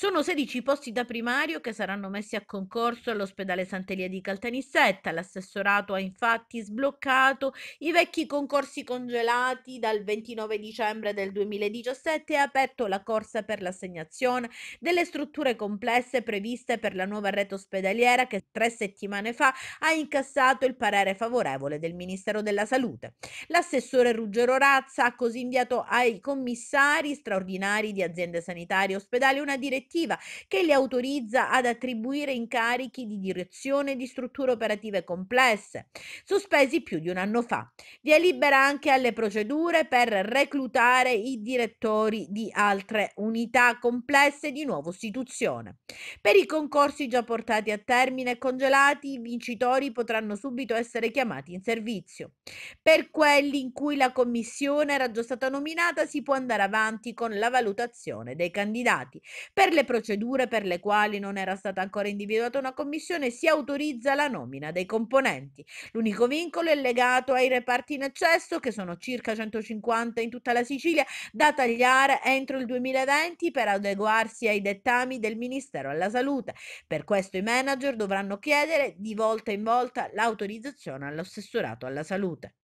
Sono 16 posti da primario che saranno messi a concorso all'ospedale Sant'Elia di Caltanissetta. L'assessorato ha infatti sbloccato i vecchi concorsi congelati dal 29 dicembre del 2017 e ha aperto la corsa per l'assegnazione delle strutture complesse previste per la nuova rete ospedaliera che tre settimane fa ha incassato il parere favorevole del Ministero della Salute. L'assessore Ruggero Razza ha così inviato ai commissari straordinari di aziende sanitarie e ospedali una direttiva direttiva che li autorizza ad attribuire incarichi di direzione di strutture operative complesse, sospesi più di un anno fa. Via libera anche alle procedure per reclutare i direttori di altre unità complesse di nuova istituzione. Per i concorsi già portati a termine e congelati, i vincitori potranno subito essere chiamati in servizio. Per quelli in cui la commissione era già stata nominata, si può andare avanti con la valutazione dei candidati. Per le procedure per le quali non era stata ancora individuata una commissione si autorizza la nomina dei componenti. L'unico vincolo è legato ai reparti in eccesso, che sono circa 150 in tutta la Sicilia, da tagliare entro il 2020 per adeguarsi ai dettami del Ministero alla Salute. Per questo i manager dovranno chiedere di volta in volta l'autorizzazione all'assessorato alla salute.